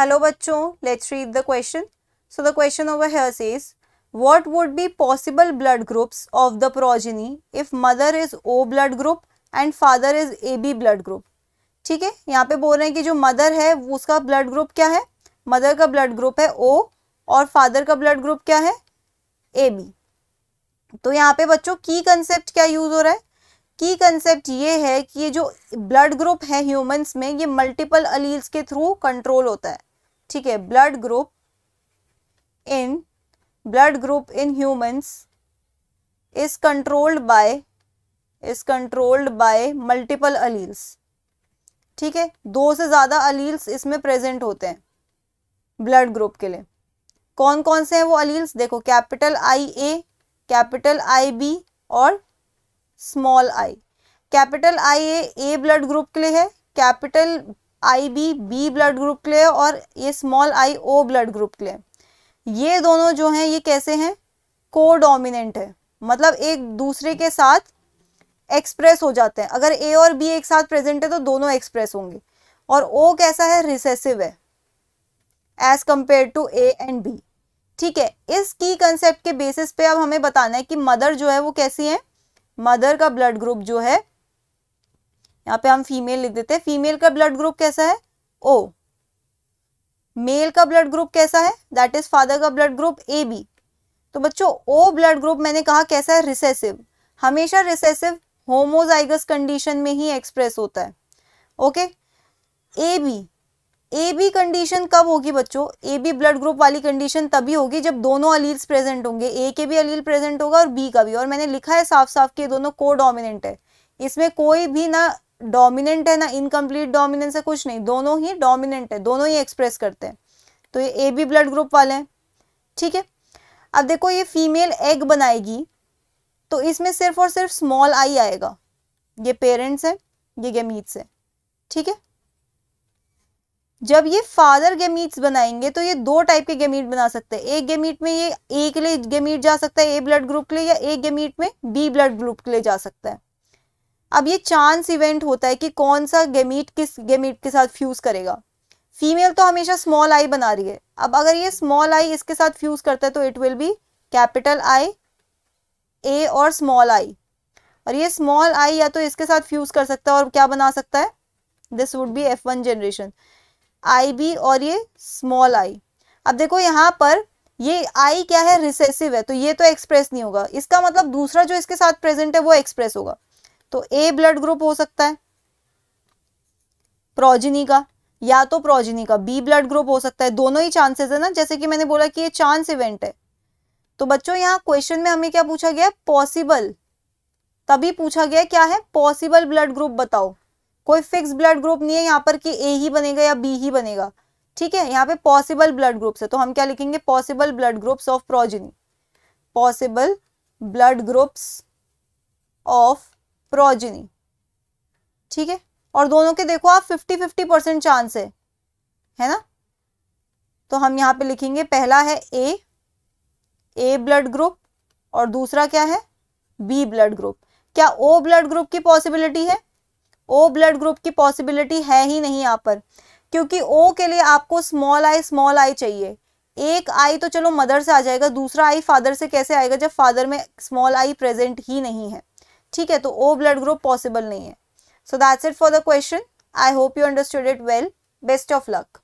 hello बच्चों let's read the question so the question over here's is what would be possible blood groups of the progeny if mother is O blood group and father is A B blood group ठीक है यहाँ पे बोल रहे हैं कि जो mother है उसका ब्लड ग्रुप क्या है मदर का ब्लड ग्रुप है ओ और फादर का ब्लड ग्रुप क्या है ए बी तो यहाँ पे बच्चों की कंसेप्ट क्या यूज हो रहा है की कंसेप्ट ये है कि ये जो ब्लड ग्रुप है ह्यूमंस में ये मल्टीपल अलील्स के थ्रू कंट्रोल होता है ठीक है blood group in blood group in humans is controlled by is controlled by multiple alleles ठीक है दो से ज़्यादा अलील्स इसमें प्रेजेंट होते हैं ब्लड ग्रुप के लिए कौन कौन से हैं वो अलील्स देखो capital I A capital I B और small I capital I A A blood group के लिए है capital I B B blood group के लिए और ये small I O blood group के लिए ये दोनों जो हैं ये कैसे हैं को डोमिनेंट है मतलब एक दूसरे के साथ एक्सप्रेस हो जाते हैं अगर ए और बी एक साथ प्रेजेंट है तो दोनों एक्सप्रेस होंगे और ओ कैसा है रिसेसिव है as compare to A and B ठीक है इस की कंसेप्ट के बेसिस पे अब हमें बताना है कि मदर जो है वो कैसी है मदर का ब्लड ग्रुप जो है यहाँ पे हम फीमेल लिख देते हैं फीमेल का ब्लड ग्रुप कैसा है ओ मेल का ब्लड ग्रुप कैसा है दैट इज फादर का ब्लड ग्रुप ए बी तो बच्चों ओ ब्लड ग्रुप मैंने कहा कैसा है रिसेसिव हमेशा रिसेसिव होमोजाइगस कंडीशन में ही एक्सप्रेस होता है okay A B A B condition कब होगी बच्चों ए बी ब्लड ग्रुप वाली कंडीशन तभी होगी जब दोनों अलील्स प्रेजेंट होंगे ए के भी अलील प्रेजेंट होगा और बी का भी और मैंने लिखा है साफ साफ कि दोनों को डोमिनेंट है इसमें कोई भी ना डोमिनेंट है ना इनकम्प्लीट डोमिनेंस है कुछ नहीं दोनों ही डोमिनेंट है दोनों ही एक्सप्रेस करते हैं तो ये ए बी ब्लड ग्रुप वाले हैं ठीक है अब देखो ये फीमेल एग बनाएगी तो इसमें सिर्फ और सिर्फ स्मॉल आई आएगा ये पेरेंट्स हैं ये गेमीट्स हैं ठीक है जब ये फादर गेमीट्स बनाएंगे तो ये दो टाइप के गेमीट बना सकते हैं एक गेमीट में ये ए के लिए गेमीट जा सकता है ए ब्लड ग्रुप के लिए या एक गेमीट में बी ब्लड ग्रुप के लिए जा सकता है अब ये चांस इवेंट होता है कि कौन सा गेमीट किस गेमीट के साथ फ्यूज करेगा फीमेल तो हमेशा स्मॉल आई बना रही है अब अगर ये स्मॉल आई इसके साथ फ्यूज करता है तो it will be capital I A और स्मॉल आई और ये स्मॉल आई या तो इसके साथ फ्यूज कर सकता है और क्या बना सकता है this would be F one generation I B और ये स्मॉल आई अब देखो यहाँ पर ये आई क्या है रिसेसिव है तो ये तो एक्सप्रेस नहीं होगा इसका मतलब दूसरा जो इसके साथ प्रेजेंट है वो एक्सप्रेस होगा तो ए ब्लड ग्रुप हो सकता है प्रोजिनी का या तो प्रोजिनी का बी ब्लड ग्रुप हो सकता है दोनों ही चांसेस है ना जैसे कि मैंने बोला कि ये चांस इवेंट है तो बच्चों यहाँ क्वेश्चन में हमें क्या पूछा गया पॉसिबल तभी पूछा गया क्या है पॉसिबल ब्लड ग्रुप बताओ कोई फिक्स ब्लड ग्रुप नहीं है यहाँ पर कि ए ही बनेगा या बी ही बनेगा ठीक है यहाँ पे पॉसिबल ब्लड ग्रुप्स है तो हम क्या लिखेंगे possible blood groups of progeny possible blood groups of progeny ठीक है और दोनों के देखो आप फिफ्टी फिफ्टी परसेंट चांस है है ना तो हम यहाँ पे लिखेंगे पहला है ए ए ब्लड ग्रुप और दूसरा क्या है बी ब्लड ग्रुप क्या ओ ब्लड ग्रुप की पॉसिबिलिटी है ओ ब्लड ग्रुप की पॉसिबिलिटी है ही नहीं यहाँ पर क्योंकि ओ के लिए आपको स्मॉल आई स्मॉल आई चाहिए एक आई तो चलो मदर से आ जाएगा दूसरा आई फादर से कैसे आएगा जब फादर में स्मॉल आई प्रेजेंट ही नहीं है ठीक है तो ओ ब्लड ग्रुप पॉसिबल नहीं है so that's it for the question I hope you understood it well best of luck